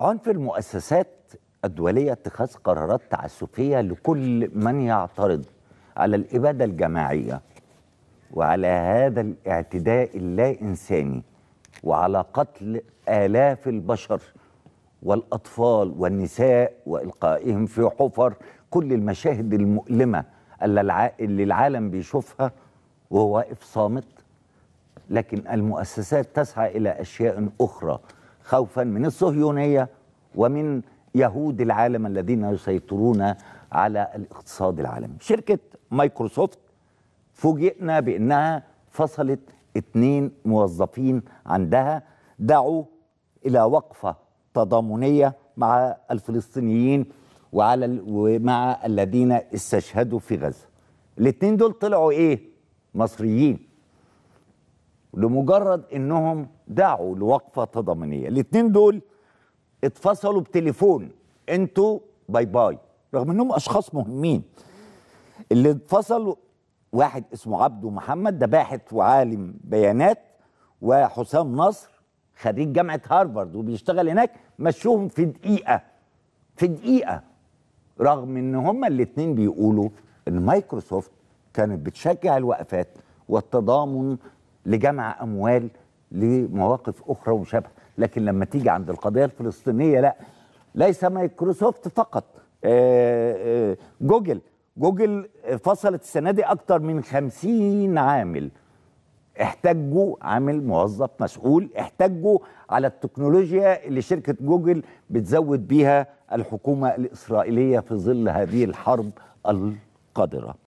عنف المؤسسات الدولية اتخاذ قرارات تعسفية لكل من يعترض على الإبادة الجماعية وعلى هذا الاعتداء اللا إنساني وعلى قتل آلاف البشر والأطفال والنساء وإلقائهم في حفر كل المشاهد المؤلمة اللي العالم بيشوفها وهو واقف صامت لكن المؤسسات تسعى إلى أشياء أخرى خوفا من الصهيونية ومن يهود العالم الذين يسيطرون على الاقتصاد العالمي شركة مايكروسوفت فوجئنا بأنها فصلت اثنين موظفين عندها دعوا إلى وقفة تضامنية مع الفلسطينيين وعلى ومع الذين استشهدوا في غزة الاثنين دول طلعوا ايه مصريين لمجرد انهم دعوا لوقفه تضامنيه الاثنين دول اتفصلوا بتليفون انتوا باي باي رغم انهم اشخاص مهمين اللي اتفصلوا واحد اسمه عبده محمد ده باحث وعالم بيانات وحسام نصر خريج جامعه هارفارد وبيشتغل هناك مشوهم في دقيقه في دقيقه رغم ان هما الاثنين بيقولوا ان مايكروسوفت كانت بتشجع الوقفات والتضامن لجمع اموال لمواقف اخرى وشبه لكن لما تيجي عند القضيه الفلسطينيه لا ليس مايكروسوفت فقط آه، آه، جوجل جوجل فصلت السنه دي اكتر من خمسين عامل احتجوا عامل موظف مسؤول احتجوا على التكنولوجيا اللي شركة جوجل بتزود بيها الحكومة الإسرائيلية في ظل هذه الحرب القادرة